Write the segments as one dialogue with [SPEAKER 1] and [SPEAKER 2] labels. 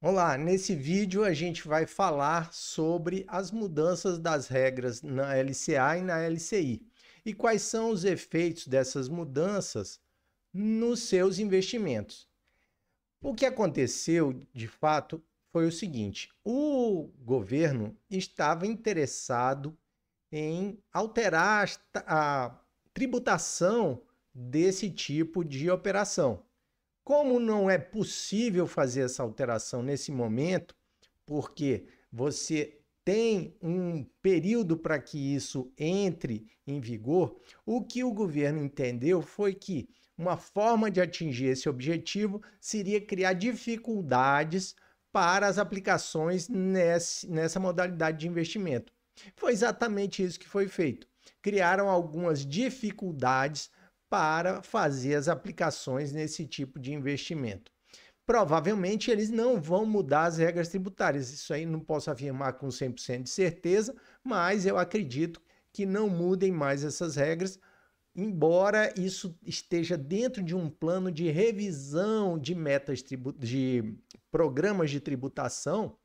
[SPEAKER 1] Olá, nesse vídeo a gente vai falar sobre as mudanças das regras na LCA e na LCI e quais são os efeitos dessas mudanças nos seus investimentos. O que aconteceu de fato foi o seguinte: o governo estava interessado em alterar a tributação desse tipo de operação. Como não é possível fazer essa alteração nesse momento, porque você tem um período para que isso entre em vigor, o que o governo entendeu foi que uma forma de atingir esse objetivo seria criar dificuldades para as aplicações nesse, nessa modalidade de investimento. Foi exatamente isso que foi feito. Criaram algumas dificuldades para fazer as aplicações nesse tipo de investimento. Provavelmente eles não vão mudar as regras tributárias, isso aí não posso afirmar com 100% de certeza, mas eu acredito que não mudem mais essas regras, embora isso esteja dentro de um plano de revisão de metas de programas de tributação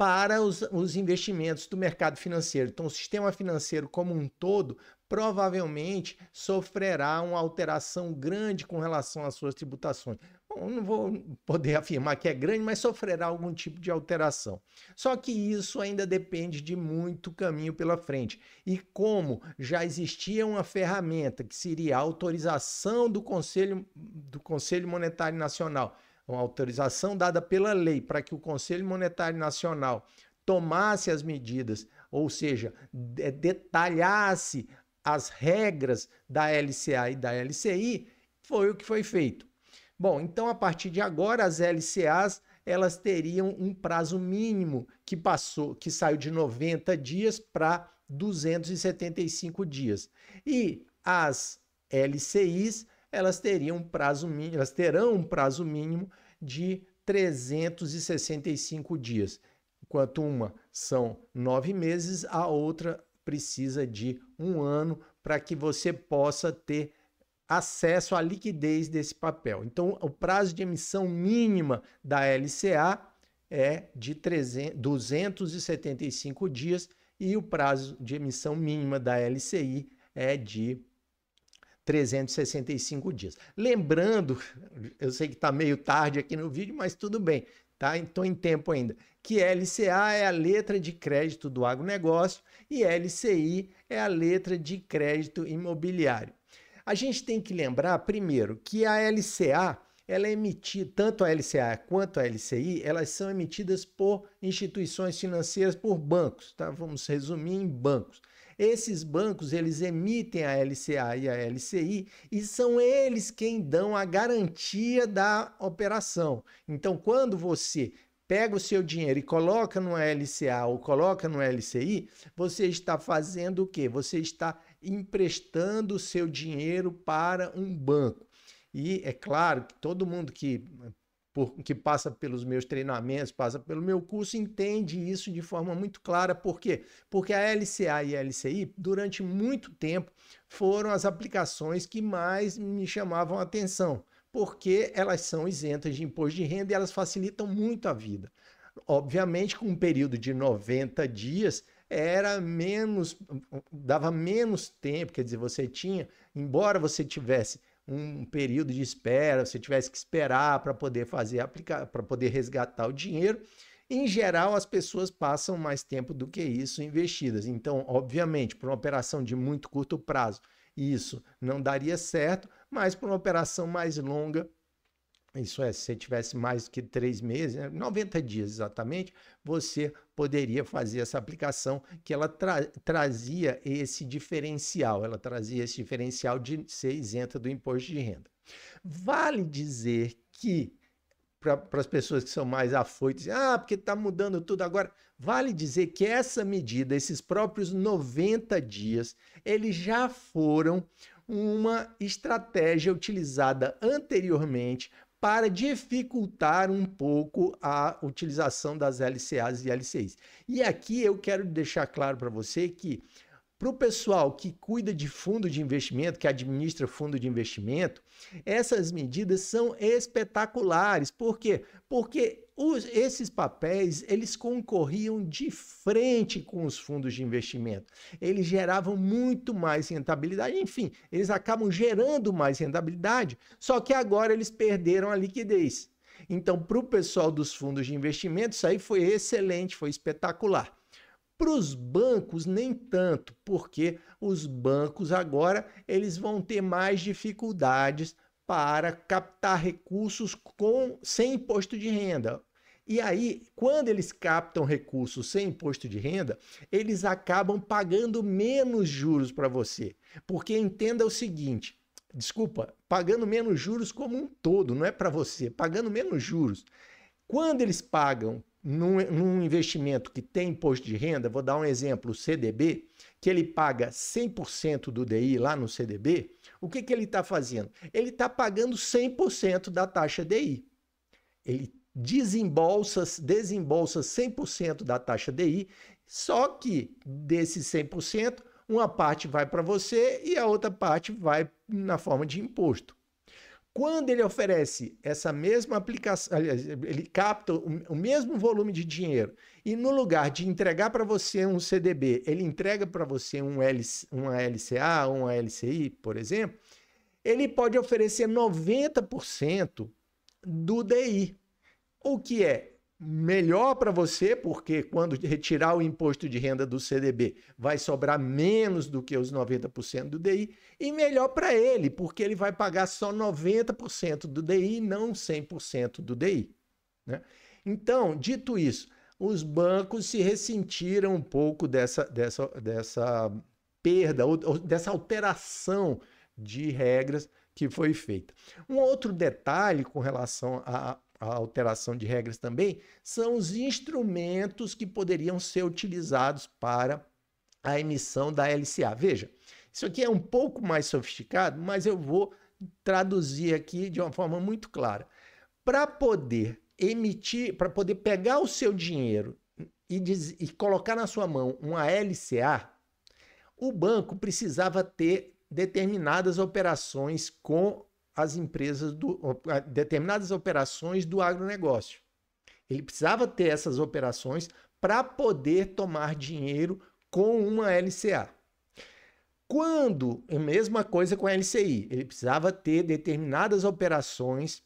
[SPEAKER 1] para os, os investimentos do mercado financeiro. Então, o sistema financeiro como um todo provavelmente sofrerá uma alteração grande com relação às suas tributações. Bom, não vou poder afirmar que é grande, mas sofrerá algum tipo de alteração. Só que isso ainda depende de muito caminho pela frente. E como já existia uma ferramenta que seria a autorização do Conselho, do Conselho Monetário Nacional uma autorização dada pela lei para que o Conselho Monetário Nacional tomasse as medidas, ou seja, detalhasse as regras da LCA e da LCI, foi o que foi feito. Bom, então a partir de agora as LCAs elas teriam um prazo mínimo que passou, que saiu de 90 dias para 275 dias. E as LCIs elas teriam um prazo mínimo, elas terão um prazo mínimo de 365 dias. Enquanto uma são nove meses, a outra precisa de um ano para que você possa ter acesso à liquidez desse papel. Então, o prazo de emissão mínima da LCA é de 300, 275 dias e o prazo de emissão mínima da LCI é de 365 dias. Lembrando, eu sei que está meio tarde aqui no vídeo, mas tudo bem, tá? Estou em tempo ainda. Que LCA é a letra de crédito do agronegócio e LCI é a letra de crédito imobiliário. A gente tem que lembrar, primeiro, que a LCA ela é emitida, tanto a LCA quanto a LCI, elas são emitidas por instituições financeiras, por bancos, tá? Vamos resumir em bancos. Esses bancos, eles emitem a LCA e a LCI e são eles quem dão a garantia da operação. Então, quando você pega o seu dinheiro e coloca no LCA ou coloca no LCI, você está fazendo o quê? Você está emprestando o seu dinheiro para um banco. E é claro que todo mundo que por, que passa pelos meus treinamentos, passa pelo meu curso, entende isso de forma muito clara. Por quê? Porque a LCA e a LCI, durante muito tempo, foram as aplicações que mais me chamavam a atenção, porque elas são isentas de imposto de renda e elas facilitam muito a vida. Obviamente, com um período de 90 dias, era menos, dava menos tempo, quer dizer, você tinha, embora você tivesse um período de espera, você tivesse que esperar para poder fazer aplicar, para poder resgatar o dinheiro. Em geral, as pessoas passam mais tempo do que isso investidas. Então, obviamente, para uma operação de muito curto prazo, isso não daria certo, mas para uma operação mais longa, isso é, se você tivesse mais que três meses, 90 né, dias exatamente, você poderia fazer essa aplicação que ela tra trazia esse diferencial, ela trazia esse diferencial de ser isenta do imposto de renda. Vale dizer que para as pessoas que são mais afoitas, ah, porque está mudando tudo agora. Vale dizer que essa medida, esses próprios 90 dias, eles já foram uma estratégia utilizada anteriormente para dificultar um pouco a utilização das LCAs e LCIs. E aqui eu quero deixar claro para você que para o pessoal que cuida de fundo de investimento, que administra fundo de investimento, essas medidas são espetaculares. Por quê? Porque os, esses papéis eles concorriam de frente com os fundos de investimento. Eles geravam muito mais rentabilidade. Enfim, eles acabam gerando mais rentabilidade, só que agora eles perderam a liquidez. Então, para o pessoal dos fundos de investimento, isso aí foi excelente, foi espetacular. Para os bancos, nem tanto, porque os bancos agora eles vão ter mais dificuldades para captar recursos com, sem imposto de renda. E aí, quando eles captam recursos sem imposto de renda, eles acabam pagando menos juros para você. Porque entenda o seguinte: desculpa, pagando menos juros como um todo, não é para você, pagando menos juros. Quando eles pagam num, num, investimento que tem imposto de renda, vou dar um exemplo, o CDB, que ele paga 100% do DI lá no CDB, o que, que ele está fazendo? Ele está pagando 100% da taxa DI. Ele desembolsa, desembolsa 100% da taxa DI, só que desse 100%, uma parte vai para você e a outra parte vai na forma de imposto. Quando ele oferece essa mesma aplicação, ele capta o mesmo volume de dinheiro e no lugar de entregar para você um CDB, ele entrega para você um uma LCA, uma LCI, por exemplo, ele pode oferecer 90% do DI, o que é melhor para você, porque quando retirar o imposto de renda do CDB, vai sobrar menos do que os 90% do DI, e melhor para ele, porque ele vai pagar só 90% do DI, não 100% do DI. Né? Então, dito isso, os bancos se ressentiram um pouco dessa, dessa, dessa perda, ou, ou dessa alteração de regras que foi feita. Um outro detalhe com relação a, a alteração de regras também, são os instrumentos que poderiam ser utilizados para a emissão da LCA. Veja, isso aqui é um pouco mais sofisticado, mas eu vou traduzir aqui de uma forma muito clara. Para poder emitir, para poder pegar o seu dinheiro e, diz, e colocar na sua mão uma LCA, o banco precisava ter determinadas operações com as empresas do determinadas operações do agronegócio. Ele precisava ter essas operações para poder tomar dinheiro com uma LCA. Quando, é a mesma coisa com a LCI, ele precisava ter determinadas operações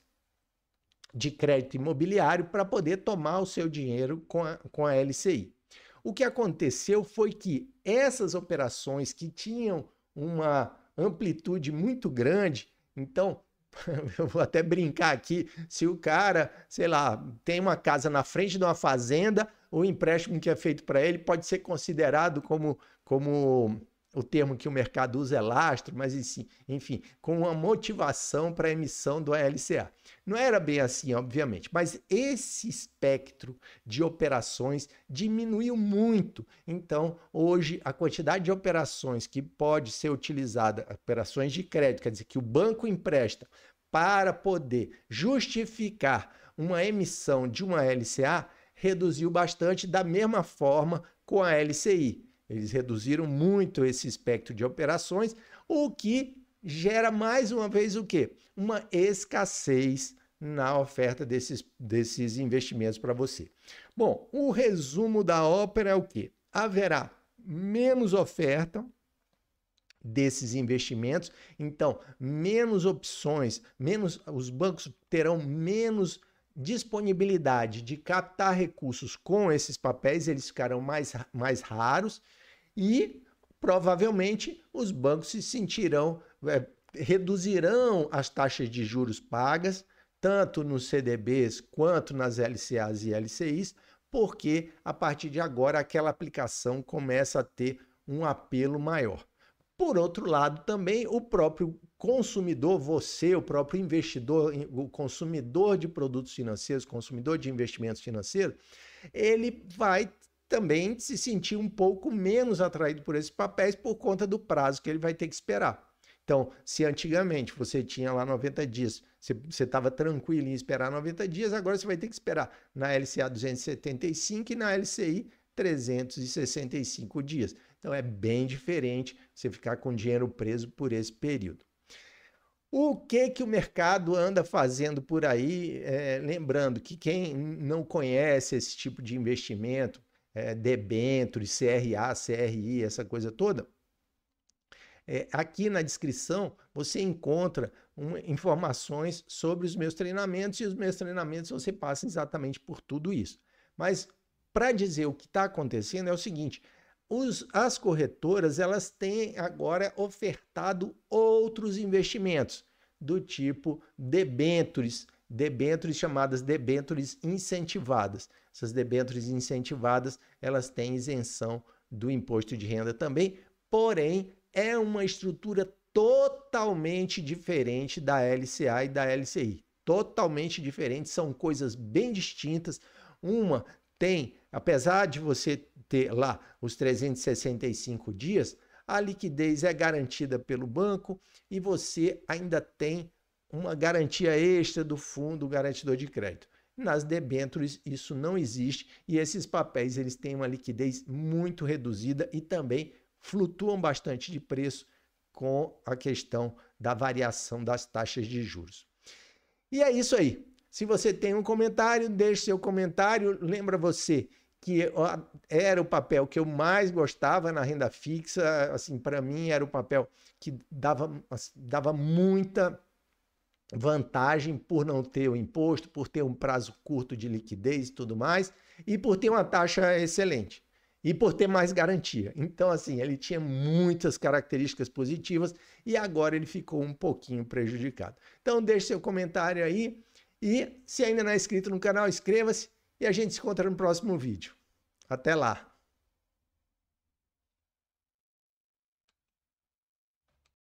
[SPEAKER 1] de crédito imobiliário para poder tomar o seu dinheiro com a, com a LCI. O que aconteceu foi que essas operações que tinham uma amplitude muito grande, então eu vou até brincar aqui, se o cara, sei lá, tem uma casa na frente de uma fazenda, o empréstimo que é feito para ele pode ser considerado como, como o termo que o mercado usa é lastro, mas enfim, com uma motivação para a emissão do LCA. Não era bem assim, obviamente, mas esse espectro de operações diminuiu muito. Então, hoje, a quantidade de operações que pode ser utilizada, operações de crédito, quer dizer, que o banco empresta para poder justificar uma emissão de uma LCA, reduziu bastante, da mesma forma com a LCI. Eles reduziram muito esse espectro de operações, o que gera mais uma vez o quê? Uma escassez na oferta desses, desses investimentos para você. Bom, o resumo da ópera é o quê? Haverá menos oferta desses investimentos, então menos opções, menos os bancos terão menos disponibilidade de captar recursos com esses papéis, eles ficarão mais, mais raros e provavelmente os bancos se sentirão, é, reduzirão as taxas de juros pagas, tanto nos CDBs quanto nas LCAs e LCIs, porque a partir de agora aquela aplicação começa a ter um apelo maior. Por outro lado, também o próprio consumidor, você, o próprio investidor, o consumidor de produtos financeiros, consumidor de investimentos financeiros, ele vai também se sentir um pouco menos atraído por esses papéis por conta do prazo que ele vai ter que esperar. Então, se antigamente você tinha lá 90 dias, você estava tranquilo em esperar 90 dias, agora você vai ter que esperar na LCA 275 e na LCI 365 dias. Então, é bem diferente você ficar com dinheiro preso por esse período. O que que o mercado anda fazendo por aí? É, lembrando que quem não conhece esse tipo de investimento, é, debêntures, CRA, CRI, essa coisa toda. É, aqui na descrição você encontra um, informações sobre os meus treinamentos e os meus treinamentos você passa exatamente por tudo isso. Mas para dizer o que está acontecendo é o seguinte: os, as corretoras elas têm agora ofertado outros investimentos do tipo debêntures, debêntures chamadas debêntures incentivadas. Essas debêntures incentivadas, elas têm isenção do imposto de renda também, porém é uma estrutura totalmente diferente da LCA e da LCI. Totalmente diferente, são coisas bem distintas. Uma tem, apesar de você ter lá os 365 dias, a liquidez é garantida pelo banco e você ainda tem uma garantia extra do fundo garantidor de crédito. Nas debêntures isso não existe e esses papéis eles têm uma liquidez muito reduzida e também flutuam bastante de preço com a questão da variação das taxas de juros. E é isso aí. Se você tem um comentário, deixe seu comentário. Lembra você que era o papel que eu mais gostava na renda fixa, assim, para mim era o papel que dava, assim, dava muita vantagem por não ter o imposto, por ter um prazo curto de liquidez e tudo mais, e por ter uma taxa excelente e por ter mais garantia. Então, assim, ele tinha muitas características positivas e agora ele ficou um pouquinho prejudicado. Então, deixe seu comentário aí e se ainda não é inscrito no canal, inscreva-se e a gente se encontra no próximo vídeo. Até lá!